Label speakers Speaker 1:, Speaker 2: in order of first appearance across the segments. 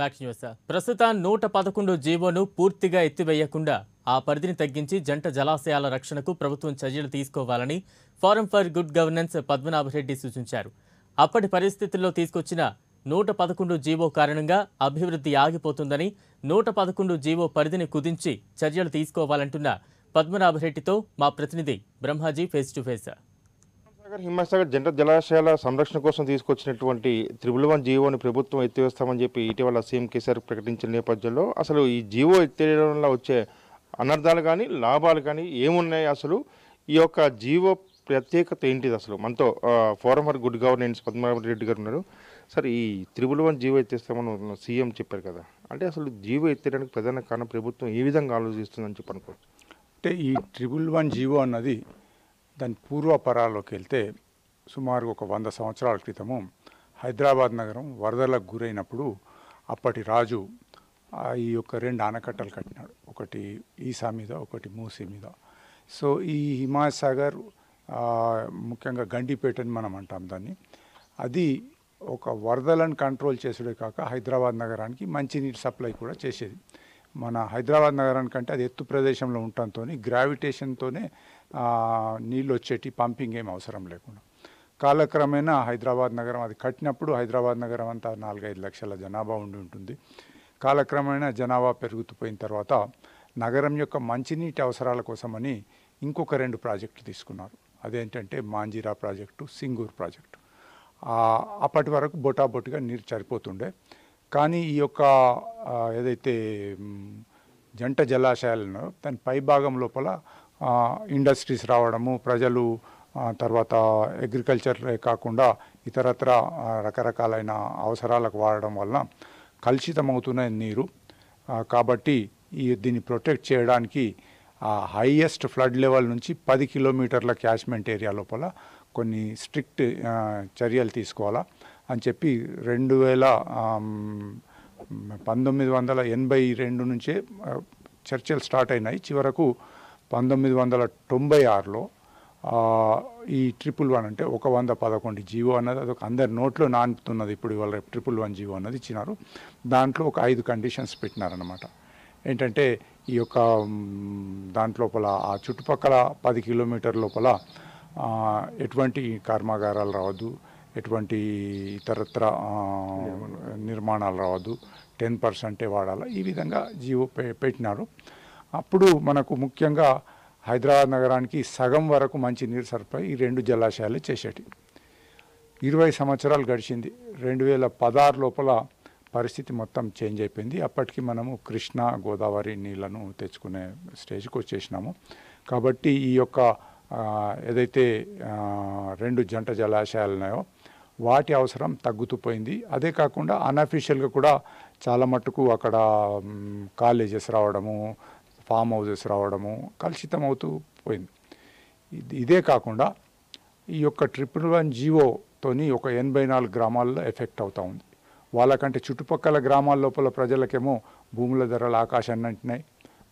Speaker 1: ప్రస్తుతం నూట పదకొండు జీవోను పూర్తిగా ఎత్తివేయకుండా ఆ పరిధిని తగ్గించి జంట జలాశయాల రక్షణకు ప్రభుత్వం చర్యలు తీసుకోవాలని forum for good governance Padmanabhareddy సూచించారు అప్పటి పరిస్థితుల్లో తీసుకొచ్చిన నూట పదకొండు జీవో కారణంగా అభివృద్ధి ఆగిపోతుందని నూట పదకొండు జీవో పరిధిని కుదించి చర్యలు తీసుకోవాలంటున్న పద్మనాభరెడ్డితో మా ప్రతినిధి Brahmaji face to face Himasagar Himasagar జంట జలాశయాల సంరక్షణ కోసం తీసుకొచ్చినటువంటి త్రిబుల్ వన్ జీవోని ప్రభుత్వం ఎత్తివేస్తామని చెప్పి ఇటీవల సీఎం కేసీఆర్ ప్రకటించిన నేపథ్యంలో అసలు ఈ జీవో ఎత్తేయడం వల్ల వచ్చే అనర్థాలు కానీ లాభాలు కానీ ఏమున్నాయి అసలు ఈ యొక్క జీవో ప్రత్యేకత ఏంటిది అసలు మనతో forum for good governance Padmavathi Reddy గారు ఉన్నారు సార్ ఈ త్రిబుల్ వన్ జీవో ఎత్తేస్తామని సీఎం చెప్పారు కదా అంటే అసలు జీవో ఎత్తేయడానికి ప్రధాన కారణం ప్రభుత్వం ఏ విధంగా ఆలోచిస్తుందని చెప్పనుకో అంటే ఈ ట్రిబుల్ వన్ జీవో అన్నది దాని పూర్వపరాల్లోకి వెళ్తే
Speaker 2: సుమారు ఒక వంద సంవత్సరాల క్రితము హైదరాబాద్ నగరం వరదలకు గురైనప్పుడు అప్పటి రాజు ఈ యొక్క రెండు ఆనకట్టలు కట్టినాడు ఒకటి ఈసా మీద ఒకటి మూసీ మీద సో ఈ హిమాసాగర్ ముఖ్యంగా గండిపేట అని మనం అంటాం దాన్ని అది ఒక వరదలను కంట్రోల్ చేసుడే కాక హైదరాబాద్ నగరానికి మంచినీటి సప్లై కూడా చేసేది మన హైదరాబాద్ నగరానికంటే అది ఎత్తు ప్రదేశంలో ఉండటంతో గ్రావిటేషన్తోనే నీళ్ళు వచ్చేటి పంపింగ్ ఏం అవసరం లేకుండా కాలక్రమేణా హైదరాబాద్ నగరం అది కట్టినప్పుడు హైదరాబాద్ నగరం అంతా నాలుగైదు లక్షల జనాభా ఉండి ఉంటుంది కాలక్రమేణా జనాభా పెరుగుతుపోయిన తర్వాత నగరం యొక్క మంచినీటి అవసరాల కోసమని ఇంకొక రెండు ప్రాజెక్టు తీసుకున్నారు అదేంటంటే మాంజీరా ప్రాజెక్టు సింగూర్ ప్రాజెక్టు అప్పటి వరకు బొటాబొటిగా నీరు సరిపోతుండే కానీ ఈ యొక్క ఏదైతే జంట జలాశయాలను దాని భాగం లోపల ఇండస్ట్రీస్ రావడము ప్రజలు తర్వాత అగ్రికల్చర్ కాకుండా ఇతరత్ర రకరకాలైన అవసరాలకు వాడడం వలన కలుషితమవుతున్న నీరు కాబట్టి ఈ దీన్ని ప్రొటెక్ట్ చేయడానికి ఆ హైయెస్ట్ ఫ్లడ్ లెవెల్ నుంచి పది కిలోమీటర్ల క్యాచ్మెంట్ ఏరియా లోపల కొన్ని స్ట్రిక్ట్ చర్యలు తీసుకోవాలా అని చెప్పి రెండు వేల పంతొమ్మిది వందల ఎనభై రెండు నుంచే చర్చలు స్టార్ట్ అయినాయి చివరకు పంతొమ్మిది వందల తొంభై ఆరులో ఈ ట్రిపుల్ వన్ అంటే ఒక వంద పదకొండు జీవో అన్నది అదొక అందరి నోట్లో నానుతున్నది ఇప్పుడు ఇవాళ ట్రిపుల్ వన్ జీవో అన్నది ఇచ్చినారు దాంట్లో ఒక ఐదు కండిషన్స్ పెట్టినారనమాట ఏంటంటే ఈ యొక్క దాంట్లోపల ఆ చుట్టుపక్కల పది కిలోమీటర్ లోపల ఎటువంటి కర్మాగారాలు రావద్దు ఎటువంటి ఇతరత్ర నిర్మాణాలు రావద్దు టెన్ పర్సెంటే వాడాలి ఈ విధంగా పె పెట్టినారు అప్పుడు మనకు ముఖ్యంగా హైదరాబాద్ నగరానికి సగం వరకు మంచి నీరు సరఫరా ఈ రెండు జలాశయాలు చేసేటి ఇరవై సంవత్సరాలు గడిచింది రెండు వేల పదహారు లోపల పరిస్థితి మొత్తం చేంజ్ అయిపోయింది అప్పటికి మనము కృష్ణా గోదావరి నీళ్లను తెచ్చుకునే స్టేజ్కి వచ్చేసినాము కాబట్టి ఈ యొక్క ఏదైతే రెండు జంట జలాశయాలు ఉన్నాయో వాటి అవసరం తగ్గుతూ పోయింది అదే కాకుండా అన్అఫీషియల్గా కూడా చాలా మట్టుకు అక్కడ కాలేజెస్ రావడము ఫామ్ హౌసెస్ రావడము కలుషితం అవుతూ పోయింది ఇదే కాకుండా ఈ యొక్క ట్రిపుల్ వన్ జీవోతోని ఒక ఎనభై నాలుగు గ్రామాల్లో ఎఫెక్ట్ అవుతూ ఉంది వాళ్ళకంటే చుట్టుపక్కల గ్రామాల లోపల ప్రజలకేమో భూముల ధరలు ఆకాశాన్ని అంటున్నాయి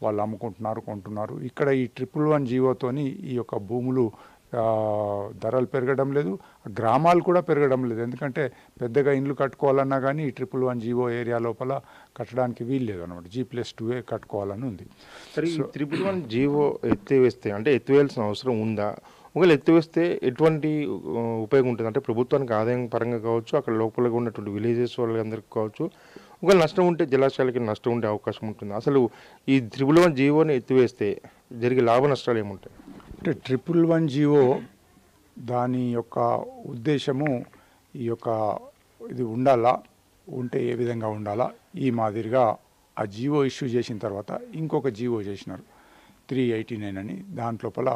Speaker 2: వాళ్ళు అమ్ముకుంటున్నారు కొంటున్నారు ఇక్కడ ఈ ట్రిపుల్ వన్ జీవోతోని ఈ యొక్క భూములు ధరలు పెరగడం లేదు గ్రామాలు కూడా పెరగడం లేదు ఎందుకంటే పెద్దగా ఇండ్లు కట్టుకోవాలన్నా కానీ ఈ ట్రిపుల్ వన్ జీవో ఏరియా
Speaker 1: లోపల కట్టడానికి వీలు లేదు అనమాట జీ ప్లస్ టూ ఏ కట్టుకోవాలని ఉంది ట్రిపుల్ వన్ జీవో ఎత్తివేస్తే అంటే ఎత్తివేయాల్సిన అవసరం ఉందా ఒకవేళ ఎత్తివేస్తే ఎటువంటి ఉపయోగం ఉంటుంది అంటే ప్రభుత్వానికి ఆదాయం పరంగా కావచ్చు అక్కడ లోపలగా ఉన్నటువంటి విలేజెస్ వాళ్ళందరికీ కావచ్చు ఒకవేళ నష్టం ఉంటే జలాశయాలకి నష్టం ఉండే అవకాశం ఉంటుంది అసలు ఈ త్రిపుల్ వన్ జీవోని ఎత్తివేస్తే జరిగే లాభ నష్టాలు ఏముంటాయి
Speaker 2: అంటే ట్రిపుల్ వన్ జీవో దాని యొక్క ఉద్దేశము ఈ యొక్క ఇది ఉండాలా ఉంటే ఏ విధంగా ఉండాలా ఈ మాదిరిగా ఆ జీవో ఇష్యూ చేసిన తర్వాత ఇంకొక జీవో చేసినారు త్రీ ఎయిటీ నైన్ అని దాని లోపల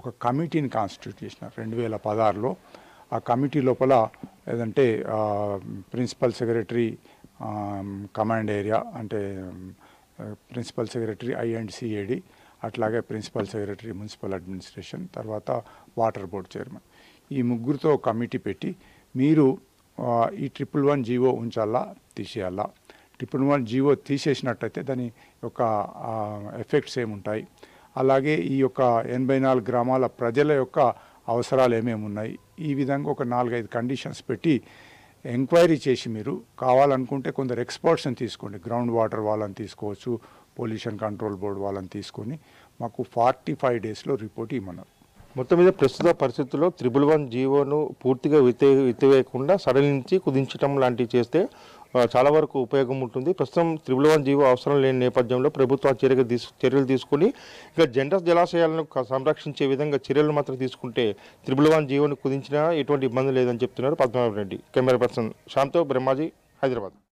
Speaker 2: ఒక కమిటీని కాన్స్టిట్యూట్ చేసినారు రెండు వేల పదహారులో ఆ కమిటీ లోపల ఏదంటే ప్రిన్సిపల్ సెక్రటరీ కమాండ్ ఏరియా అంటే ప్రిన్సిపల్ సెక్రటరీ ఐఎండ్ సిఏడి అట్లాగే ప్రిన్సిపల్ సెక్రటరీ మున్సిపల్ అడ్మినిస్ట్రేషన్ తర్వాత వాటర్ బోర్డు చైర్మన్ ఈ ముగ్గురితో కమిటీ పెట్టి మీరు ఈ ట్రిపుల్ వన్ జీవో ఉంచాలా తీసేయాలా ట్రిపుల్ వన్ జీవో తీసేసినట్టయితే దాని యొక్క ఎఫెక్ట్స్ ఏముంటాయి అలాగే ఈ యొక్క ఎనభై నాలుగు గ్రామాల ప్రజల యొక్క అవసరాలు ఏమేమి ఉన్నాయి ఈ విధంగా ఒక నాలుగైదు కండిషన్స్ పెట్టి ఎంక్వైరీ చేసి మీరు కావాలనుకుంటే కొందరు ఎక్స్పర్ట్స్ని తీసుకోండి గ్రౌండ్ వాటర్ వాళ్ళని తీసుకోవచ్చు పొల్యూషన్ కంట్రోల్ బోర్డు వాళ్ళని తీసుకొని మాకు
Speaker 1: ఫార్టీ ఫైవ్ డేస్లో రిపోర్ట్ ఇవ్వమన్నారు మొత్తం మీద ప్రస్తుత పరిస్థితుల్లో త్రిబుల్ వన్ జీవోను పూర్తిగా విత్తే విత్తవేయకుండా సడలించి కుదించడం లాంటివి చేస్తే చాలా వరకు ఉపయోగం ఉంటుంది ప్రస్తుతం త్రిబుల్ వన్ జీవో అవసరం లేని నేపథ్యంలో ప్రభుత్వ చర్యలు తీసు చర్యలు తీసుకుని ఇక జెండర్ జలాశయాలను సంరక్షించే విధంగా చర్యలు మాత్రం తీసుకుంటే త్రిబుల్ వన్ జీవోను కుదించినా ఎటువంటి ఇబ్బంది లేదని చెప్తున్నారు పద్మనాభ రెడ్డి కెమెరా పర్సన్ శాంతో బ్రహ్మాజీ హైదరాబాద్